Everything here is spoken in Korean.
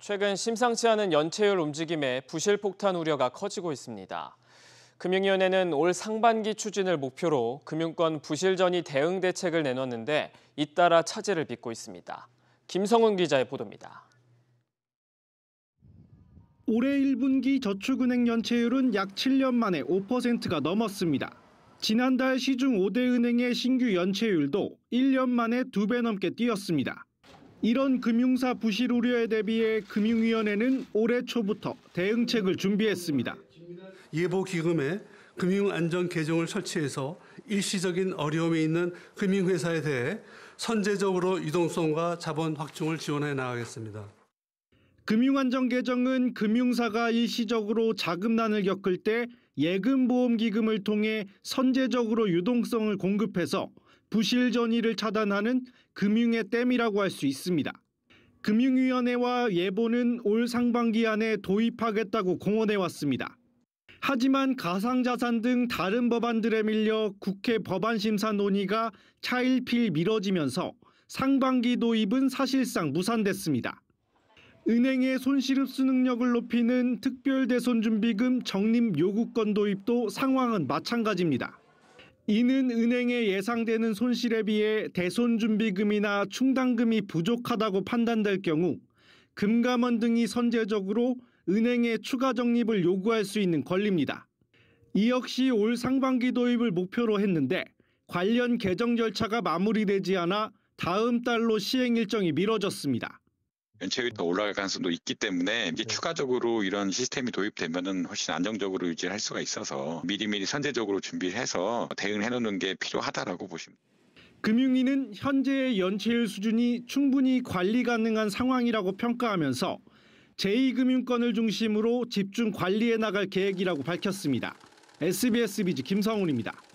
최근 심상치 않은 연체율 움직임에 부실폭탄 우려가 커지고 있습니다. 금융위원회는 올 상반기 추진을 목표로 금융권 부실전이 대응 대책을 내놓는데 잇따라 차질을 빚고 있습니다. 김성훈 기자의 보도입니다. 올해 1분기 저축은행 연체율은 약 7년 만에 5%가 넘었습니다. 지난달 시중 5대 은행의 신규 연체율도 1년 만에 2배 넘게 뛰었습니다. 이런 금융사 부실 우려에 대비해 금융위원회는 올해 초부터 대응책을 준비했습니다. 예보기금에 금융안전 계정을 설치해서 일시적인 어려움이 있는 금융회사에 대해 선제적으로 유동성과 자본 확충을 지원해 나가겠습니다. 금융안전 계정은 금융사가 일시적으로 자금난을 겪을 때 예금보험기금을 통해 선제적으로 유동성을 공급해서 부실 전이를 차단하는 금융의 댐이라고 할 수 있습니다. 금융위원회와 예보는 올 상반기 안에 도입하겠다고 공언해 왔습니다. 하지만 가상자산 등 다른 법안들에 밀려 국회 법안심사 논의가 차일피일 미뤄지면서 상반기 도입은 사실상 무산됐습니다. 은행의 손실 흡수 능력을 높이는 특별대손준비금 정립 요구권 도입도 상황은 마찬가지입니다. 이는 은행에 예상되는 손실에 비해 대손 준비금이나 충당금이 부족하다고 판단될 경우 금감원 등이 선제적으로 은행에 추가 적립을 요구할 수 있는 권리입니다. 이 역시 올 상반기 도입을 목표로 했는데 관련 개정 절차가 마무리되지 않아 다음 달로 시행 일정이 미뤄졌습니다. 연체율이 더 올라갈 가능성도 있기 때문에 이제 네. 추가적으로 이런 시스템이 도입되면은 훨씬 안정적으로 유지할 수가 있어서 미리미리 선제적으로 준비해서 대응 해놓는 게 필요하다라고 보십니다. 금융위는 현재의 연체율 수준이 충분히 관리 가능한 상황이라고 평가하면서 제2금융권을 중심으로 집중 관리해 나갈 계획이라고 밝혔습니다. SBS 비즈 김성훈입니다.